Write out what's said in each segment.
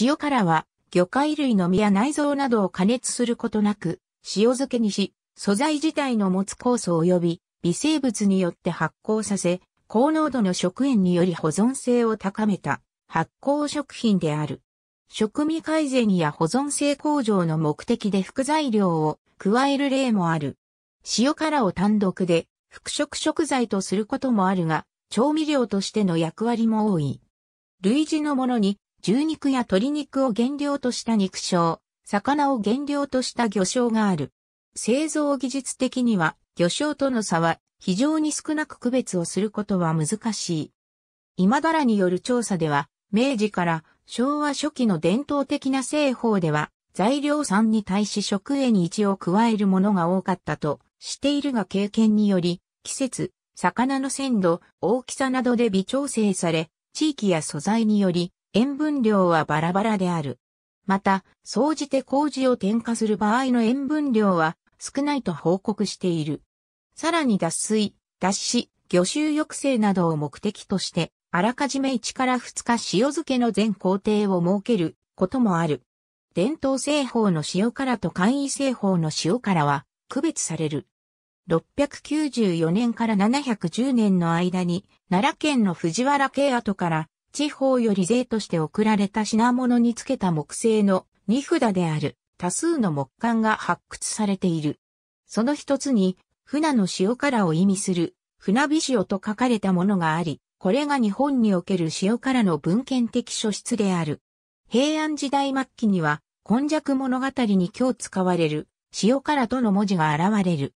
塩辛は魚介類の身や内臓などを加熱することなく、塩漬けにし、素材自体の持つ酵素及び微生物によって発酵させ、高濃度の食塩により保存性を高めた発酵食品である。食味改善や保存性向上の目的で副材料を加える例もある。塩辛を単独で復食食材とすることもあるが、調味料としての役割も多い。類似のものに牛肉や鶏肉を原料とした肉醤、魚を原料とした魚醤がある。製造技術的には魚醤との差は非常に少なく区別をすることは難しい。今だらによる調査では、明治から昭和初期の伝統的な製法では、材料産に対し食塩に一を加えるものが多かったとしているが経験により、季節、魚の鮮度、大きさなどで微調整され、地域や素材により塩分量はバラバラである。また、総じて麹を添加する場合の塩分量は少ないと報告している。さらに脱水、脱脂、魚臭抑制などを目的として、あらかじめ1から2日塩漬けの全工程を設けることもある。伝統製法の塩辛と簡易製法の塩辛は区別される。694年から710年の間に奈良県の藤原慶跡から地方より税として送られた品物につけた木製の荷札である多数の木簡が発掘されている。その一つに、船の塩辛を意味する、船火塩と書かれたものがあり、これが日本における塩辛の文献的書質である。平安時代末期には、今弱物語に今日使われる、塩辛との文字が現れる。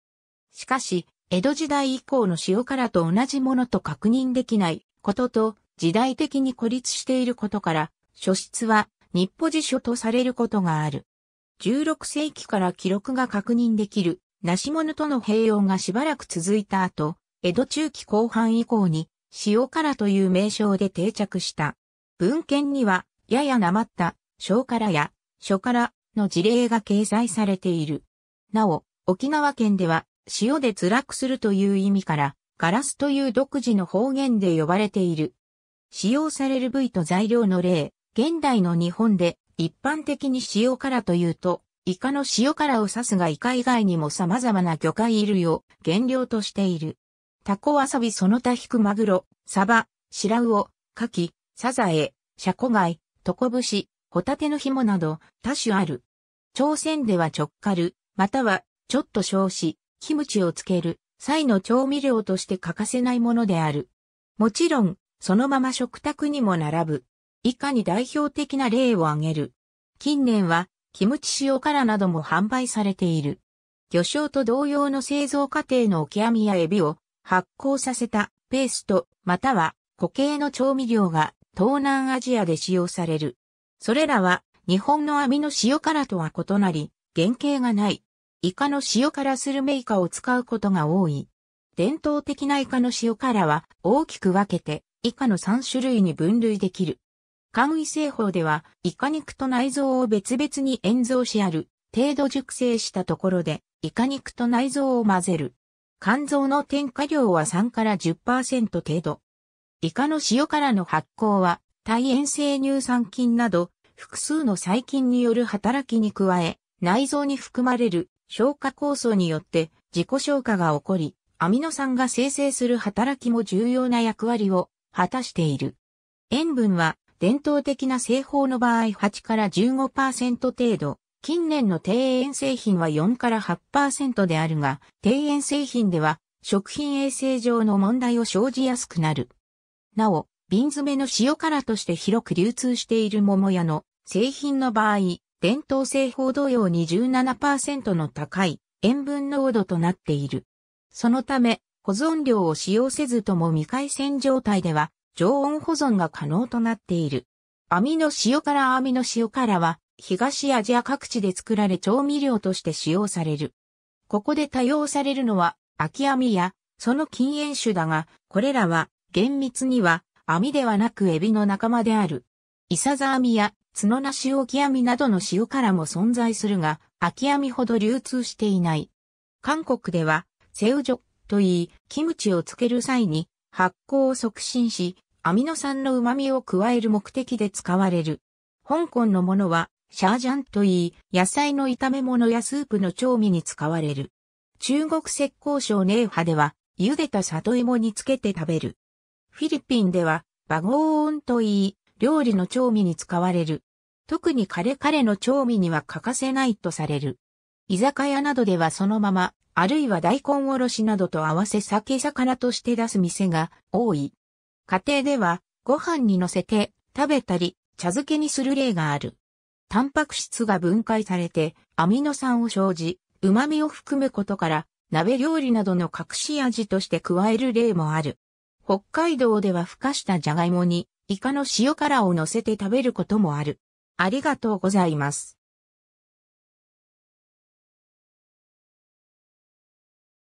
しかし、江戸時代以降の塩辛と同じものと確認できないことと、時代的に孤立していることから、書室は日歩辞書とされることがある。16世紀から記録が確認できる、梨物との併用がしばらく続いた後、江戸中期後半以降に、塩辛という名称で定着した。文献には、ややなまった、小辛や、書辛の事例が掲載されている。なお、沖縄県では、塩で辛くするという意味から、ガラスという独自の方言で呼ばれている。使用される部位と材料の例、現代の日本で一般的に塩辛というと、イカの塩辛を指すがイカ以外にも様々な魚介類を原料としている。タコわさびその他引くマグロ、サバ、シラウオ、カキ、サザエ、シャコガイ、トコブシ、ホタテの紐など多種ある。朝鮮では直カル、またはちょっと少子、キムチをつける際の調味料として欠かせないものである。もちろん、そのまま食卓にも並ぶ。以下に代表的な例を挙げる。近年は、キムチ塩辛なども販売されている。魚醤と同様の製造過程のオキアミやエビを発酵させたペースト、または固形の調味料が東南アジアで使用される。それらは日本の網の塩辛とは異なり、原型がない。イカの塩辛するメイカを使うことが多い。伝統的なイカの塩辛は大きく分けて以下の3種類に分類できる。肝移製法では、イカ肉と内臓を別々に塩蔵しある、程度熟成したところで、イカ肉と内臓を混ぜる。肝臓の添加量は3から10%程度。イカの塩からの発酵は、耐塩性乳酸菌など、複数の細菌による働きに加え、内臓に含まれる消化酵素によって自己消化が起こり、アミノ酸が生成する働きも重要な役割を果たしている。塩分は伝統的な製法の場合8から15%程度、近年の低塩製品は4から8%であるが、低塩製品では食品衛生上の問題を生じやすくなる。なお、瓶詰めの塩辛として広く流通している桃屋の製品の場合、伝統製法同様に17%の高い塩分濃度となっている。そのため、保存量を使用せずとも未回線状態では常温保存が可能となっている。網の塩辛網の塩辛は東アジア各地で作られ調味料として使用される。ここで多用されるのは秋網やその禁煙種だが、これらは厳密には網ではなくエビの仲間である。イサザ網や角なしオキ網などの塩辛も存在するが、秋網ほど流通していない。韓国では、セウジョといい、キムチを漬ける際に発酵を促進し、アミノ酸の旨味を加える目的で使われる。香港のものは、シャージャンといい、野菜の炒め物やスープの調味に使われる。中国浙江省寧波では、茹でた里芋につけて食べる。フィリピンでは、バゴーンといい、料理の調味に使われる。特にカレカレの調味には欠かせないとされる。居酒屋などではそのまま、あるいは大根おろしなどと合わせ酒魚として出す店が多い。家庭では、ご飯に乗せて食べたり、茶漬けにする例がある。タンパク質が分解されて、アミノ酸を生じ、旨味を含むことから、鍋料理などの隠し味として加える例もある。北海道では孵化したじゃがいもに、イカの塩辛を乗せて食べることもある。ありがとうございます。